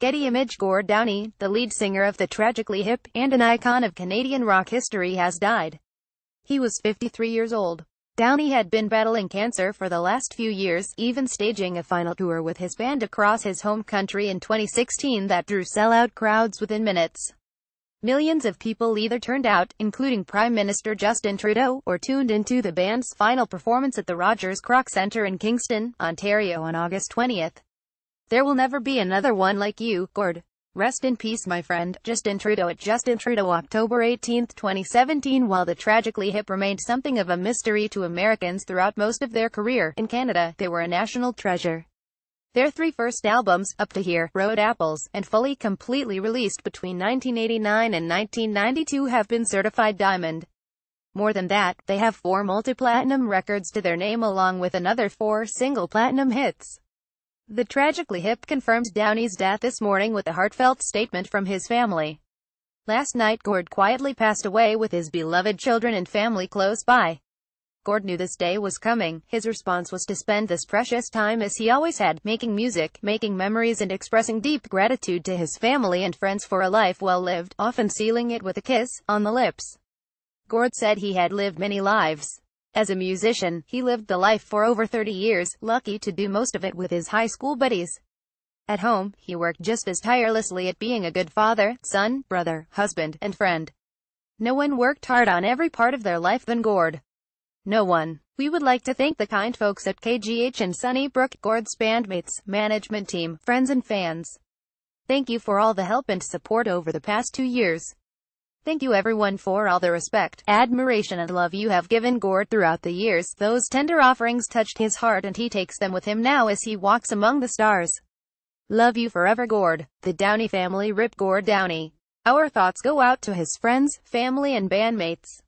Getty Image Gore Downey, the lead singer of the Tragically Hip, and an icon of Canadian rock history has died. He was 53 years old. Downey had been battling cancer for the last few years, even staging a final tour with his band across his home country in 2016 that drew sellout crowds within minutes. Millions of people either turned out, including Prime Minister Justin Trudeau, or tuned into the band's final performance at the Rogers Croc Centre in Kingston, Ontario on August 20th. There will never be another one like you, Gord. Rest in peace my friend, Justin Trudeau at Justin Trudeau October 18, 2017 While the tragically hip remained something of a mystery to Americans throughout most of their career, in Canada, they were a national treasure. Their three first albums, Up to Here, Road Apples, and fully completely released between 1989 and 1992 have been certified diamond. More than that, they have four multi-platinum records to their name along with another four single platinum hits. The tragically hip confirmed Downey's death this morning with a heartfelt statement from his family. Last night Gord quietly passed away with his beloved children and family close by. Gord knew this day was coming. His response was to spend this precious time as he always had, making music, making memories and expressing deep gratitude to his family and friends for a life well lived, often sealing it with a kiss, on the lips. Gord said he had lived many lives. As a musician, he lived the life for over 30 years, lucky to do most of it with his high school buddies. At home, he worked just as tirelessly at being a good father, son, brother, husband, and friend. No one worked hard on every part of their life than Gord. No one. We would like to thank the kind folks at KGH and Sunnybrook, Gord's bandmates, management team, friends and fans. Thank you for all the help and support over the past two years. Thank you everyone for all the respect, admiration and love you have given Gord throughout the years. Those tender offerings touched his heart and he takes them with him now as he walks among the stars. Love you forever Gord. The Downey family rip Gord Downey. Our thoughts go out to his friends, family and bandmates.